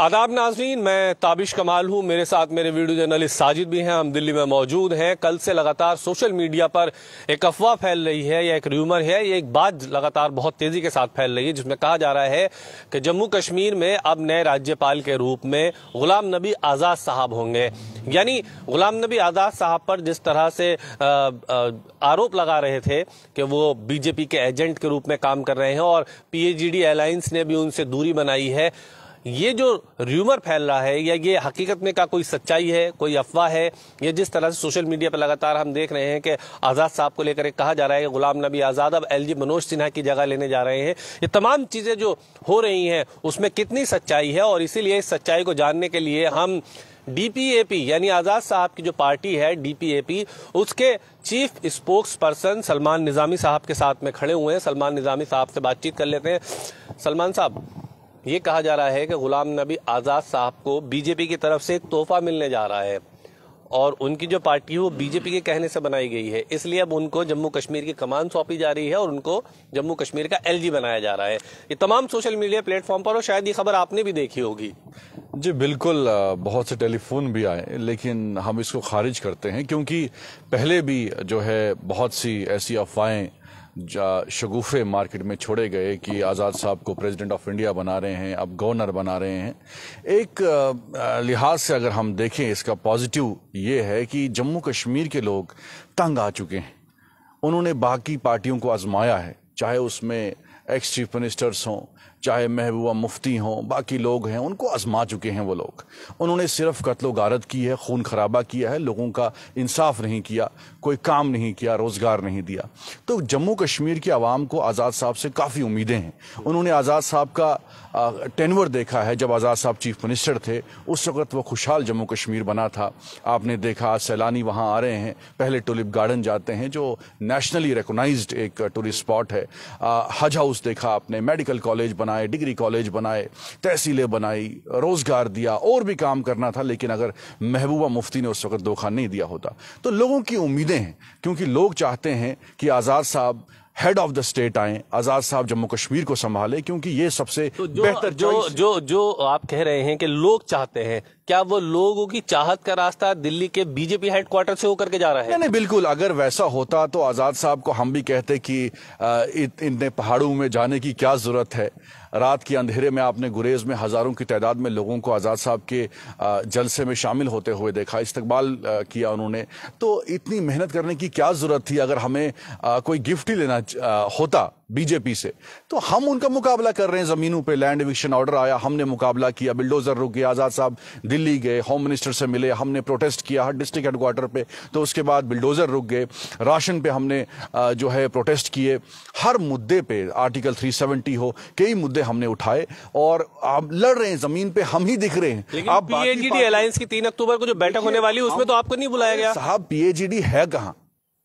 आदाब नाजरीन मैं ताबिश कमाल हूँ मेरे साथ मेरे वीडियो जर्नलिस्ट साजिद भी हैं हम दिल्ली में मौजूद हैं कल से लगातार सोशल मीडिया पर एक अफवाह फैल रही है या एक र्यूमर है ये एक बात लगातार बहुत तेज़ी के साथ फैल रही है जिसमें कहा जा रहा है कि जम्मू कश्मीर में अब नए राज्यपाल के रूप में गुलाम नबी आज़ाद साहब होंगे यानी गुलाम नबी आज़ाद साहब पर जिस तरह से आ, आ, आरोप लगा रहे थे कि वो बीजेपी के एजेंट के रूप में काम कर रहे हैं और पीएचडी एलायंस ने भी उनसे दूरी बनाई है ये जो र्यूमर फैल रहा है या ये हकीकत में का कोई सच्चाई है कोई अफवाह है या जिस तरह से सोशल मीडिया पर लगातार हम देख रहे हैं कि आज़ाद साहब को लेकर कहा जा रहा है गुलाम नबी आज़ाद अब एल मनोज सिन्हा की जगह लेने जा रहे हैं ये तमाम चीज़ें जो हो रही हैं उसमें कितनी सच्चाई है और इसीलिए इस सच्चाई को जानने के लिए हम डीपीएपी यानी आज़ाद साहब की जो पार्टी है डीपीएपी उसके chief spokesperson Salman Nizami साहब के साथ में खड़े हुए हैं सलमान निज़ामी साहब से बातचीत कर लेते हैं सलमान साहब ये कहा जा रहा है कि गुलाम नबी आज़ाद साहब को बीजेपी की तरफ से तोहफा मिलने जा रहा है और उनकी जो पार्टी है वो बीजेपी के कहने से बनाई गई है इसलिए अब उनको जम्मू कश्मीर की कमान सौंपी जा रही है और उनको जम्मू कश्मीर का एलजी बनाया जा रहा है ये तमाम सोशल मीडिया प्लेटफॉर्म पर और शायद ये खबर आपने भी देखी होगी जी बिल्कुल बहुत से टेलीफोन भी आए लेकिन हम इसको खारिज करते हैं क्योंकि पहले भी जो है बहुत सी ऐसी अफवाहें शगुफे मार्केट में छोड़े गए कि आज़ाद साहब को प्रेसिडेंट ऑफ इंडिया बना रहे हैं अब गवर्नर बना रहे हैं एक लिहाज से अगर हम देखें इसका पॉजिटिव ये है कि जम्मू कश्मीर के लोग तंग आ चुके हैं उन्होंने बाकी पार्टियों को आजमाया है चाहे उसमें एक्स चीफ मिनिस्टर्स हों चाहे महबूबा मुफ्ती हों बाकी लोग हैं उनको आजमा चुके हैं वो लोग उन्होंने सिर्फ कत्लो गारत की है खून खराबा किया है लोगों का इंसाफ नहीं किया कोई काम नहीं किया रोज़गार नहीं दिया तो जम्मू कश्मीर की आवाम को आज़ाद साहब से काफ़ी उम्मीदें हैं उन्होंने आज़ाद साहब का टेनवर देखा है जब आज़ाद साहब चीफ मिनिस्टर थे उस वक्त वह खुशहाल जम्मू कश्मीर बना था आपने देखा सैलानी वहाँ आ रहे हैं पहले टुलिप गार्डन जाते हैं जो नेशनली रिकोगनाइज एक टूरिस्ट स्पॉट है हज हाउस देखा आपने मेडिकल कॉलेज बना बनाए डिग्री कॉलेज बनाए तहसीलें बनाई रोज़गार दिया और भी काम करना था लेकिन अगर महबूबा मुफ्ती ने उस वक्त धोखा नहीं दिया होता तो लोगों की उम्मीदें हैं क्योंकि लोग चाहते हैं कि आज़ाद साहब हेड ऑफ द स्टेट आए आजाद साहब जम्मू कश्मीर को संभाले क्योंकि ये सबसे तो जो, बेहतर जो, जो जो जो आप कह रहे हैं कि लोग चाहते हैं क्या वो लोगों की चाहत का रास्ता दिल्ली के बीजेपी हेडक्वार्टर से होकर के जा रहा है नहीं बिल्कुल अगर वैसा होता तो आज़ाद साहब को हम भी कहते कि इतने पहाड़ों में जाने की क्या ज़रूरत है रात के अंधेरे में आपने गुरेज में हज़ारों की तादाद में लोगों को आज़ाद साहब के जलसे में शामिल होते हुए देखा इस्तकबाल किया उन्होंने तो इतनी मेहनत करने की क्या ज़रूरत थी अगर हमें कोई गिफ्ट ही लेना होता बीजेपी से तो हम उनका मुकाबला कर रहे हैं जमीनों पे लैंड एविक्शन ऑर्डर आया हमने मुकाबला किया बिल्डोजर रुक गया आज़ाद साहब दिल्ली गए होम मिनिस्टर से मिले हमने प्रोटेस्ट किया हर डिस्ट्रिक्ट हेडक्वार्टर पे तो उसके बाद बिल्डोजर रुक गए राशन पे हमने जो है प्रोटेस्ट किए हर मुद्दे पे आर्टिकल 370 हो कई मुद्दे हमने उठाए और आप लड़ रहे हैं जमीन पे हम ही दिख रहे हैं आप पीएजीडी अलायंस की तीन अक्टूबर को जो बैठक होने वाली उसमें तो आपको नहीं बुलाया गया साहब पीएजीडी है कहाँ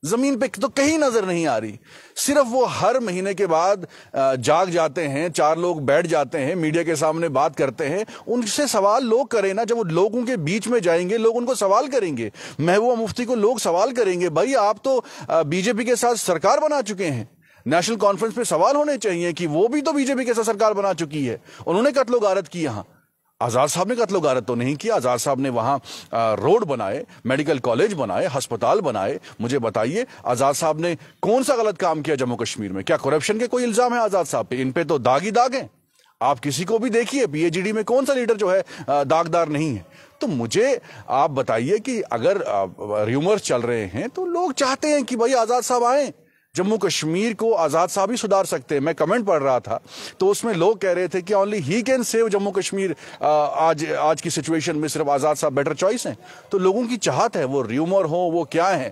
जमीन पे तो कहीं नजर नहीं आ रही सिर्फ वो हर महीने के बाद जाग जाते हैं चार लोग बैठ जाते हैं मीडिया के सामने बात करते हैं उनसे सवाल लोग करें ना जब वो लोगों के बीच में जाएंगे लोग उनको सवाल करेंगे महबूबा मुफ्ती को लोग सवाल करेंगे भाई आप तो बीजेपी के साथ सरकार बना चुके हैं नेशनल कॉन्फ्रेंस पे सवाल होने चाहिए कि वो भी तो बीजेपी के साथ सरकार बना चुकी है उन्होंने कतलो गारत की यहां आज़ाद साहब ने कत्लो गारत तो नहीं किया आज़ाद साहब ने वहां रोड बनाए मेडिकल कॉलेज बनाए हस्पताल बनाए मुझे बताइए आज़ाद साहब ने कौन सा गलत काम किया जम्मू कश्मीर में क्या करप्शन के कोई इल्ज़ाम है आज़ाद साहब पे इन पे तो दाग ही दाग है आप किसी को भी देखिए पीएचडी में कौन सा लीडर जो है दागदार नहीं है तो मुझे आप बताइए कि अगर र्यूमर्स चल रहे हैं तो लोग चाहते हैं कि भाई आज़ाद साहब आए जम्मू कश्मीर को आज़ाद साहब ही सुधार सकते हैं मैं कमेंट पढ़ रहा था तो उसमें लोग कह रहे थे कि only he can save Jammu Kashmir आज आज की सिचुएशन में सिर्फ आज़ाद साहब बेटर चॉइस हैं तो लोगों की चाहत है वो र्यूमर हो वो क्या है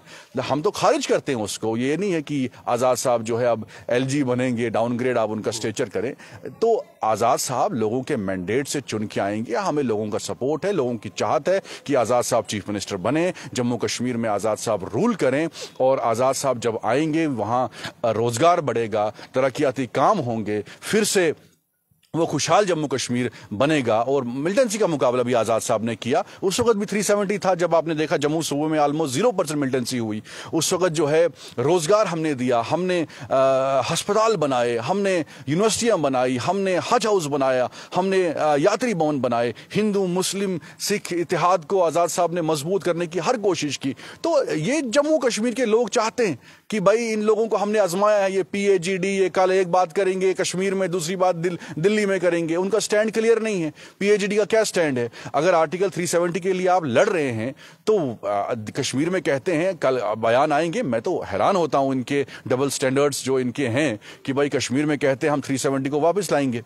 हम तो खारिज करते हैं उसको ये नहीं है कि आज़ाद साहब जो है अब एल बनेंगे डाउनग्रेड आप उनका स्टेचर करें तो आज़ाद साहब लोगों के मैंडेट से चुन के आएंगे हमें लोगों का सपोर्ट है लोगों की चाहत है कि आज़ाद साहब चीफ मिनिस्टर बने जम्मू कश्मीर में आज़ाद साहब रूल करें और आज़ाद साहब जब आएंगे वहां वहाँ रोज़गार बढ़ेगा तरक्याती काम होंगे फिर से वो खुशहाल जम्मू कश्मीर बनेगा और मिलिटेंसी का मुकाबला भी आज़ाद साहब ने किया उस वक्त भी 370 था जब आपने देखा जम्मू सूबे में आलमोस्ट जीरो परसेंट मिलिटेंसी हुई उस वक्त जो है रोज़गार हमने दिया हमने हस्पताल बनाए हमने यूनिवर्सिटियाँ बनाई हमने हज हाउस बनाया हमने आ, यात्री भवन बनाए हिंदू मुस्लिम सिख इतिहाद को आज़ाद साहब ने मजबूत करने की हर कोशिश की तो ये जम्मू कश्मीर के लोग चाहते हैं कि भाई इन लोगों को हमने आजमाया है ये पी ए जी डी ये कल एक बात करेंगे कश्मीर में दूसरी बात दिल, दिल्ली में करेंगे उनका स्टैंड क्लियर नहीं है पी ए जी डी का क्या स्टैंड है अगर आर्टिकल 370 के लिए आप लड़ रहे हैं तो कश्मीर में कहते हैं कल बयान आएंगे मैं तो हैरान होता हूं इनके डबल स्टैंडर्ड्स जो इनके हैं कि भाई कश्मीर में कहते हैं हम थ्री को वापस लाएंगे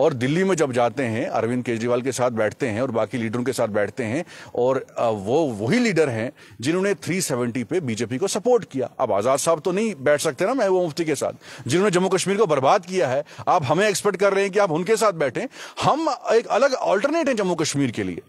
और दिल्ली में जब जाते हैं अरविंद केजरीवाल के साथ बैठते हैं और बाकी लीडरों के साथ बैठते हैं और वो वही लीडर हैं जिन्होंने 370 पे बीजेपी को सपोर्ट किया अब आज़ाद साहब तो नहीं बैठ सकते ना महबूबा मुफ्ती के साथ जिन्होंने जम्मू कश्मीर को बर्बाद किया है आप हमें एक्सपेक्ट कर रहे हैं कि आप उनके साथ बैठें हम एक अलग ऑल्टरनेट हैं जम्मू कश्मीर के लिए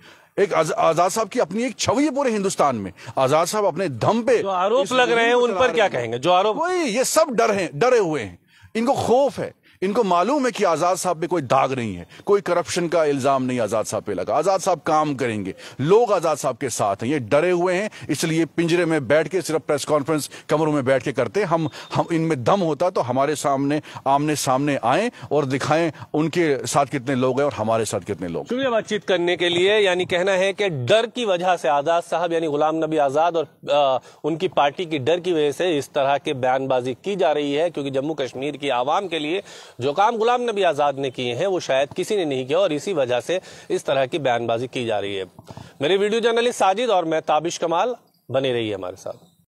एक आजाद साहब की अपनी एक छवि है पूरे हिंदुस्तान में आजाद साहब अपने दम पे जो आरोप लग रहे हैं उन पर क्या कहेंगे जो आरोप ये सब डर हैं डरे हुए हैं इनको खौफ है इनको मालूम है कि आज़ाद साहब पे कोई दाग नहीं है कोई करप्शन का इल्ज़ाम नहीं आज़ाद साहब पे लगा आज़ाद साहब काम करेंगे लोग आज़ाद साहब के साथ हैं ये डरे हुए हैं इसलिए पिंजरे में बैठ के सिर्फ प्रेस कॉन्फ्रेंस कमरों में बैठ के करते हम हम इनमें दम होता तो हमारे सामने आमने सामने आए और दिखाएं उनके साथ कितने लोग हैं और हमारे साथ कितने लोग शुक्रिया बातचीत करने के लिए यानी कहना है कि डर की वजह से आज़ाद साहब यानी गुलाम नबी आज़ाद और उनकी पार्टी की डर की वजह से इस तरह के बयानबाजी की जा रही है क्योंकि जम्मू कश्मीर की आवाम के लिए जो काम गुलाम नबी आज़ाद ने किए हैं वो शायद किसी ने नहीं किया और इसी वजह से इस तरह की बयानबाजी की जा रही है मेरे वीडियो जर्नलिस्ट साजिद और मैं ताबिश कमाल बने रही है हमारे साथ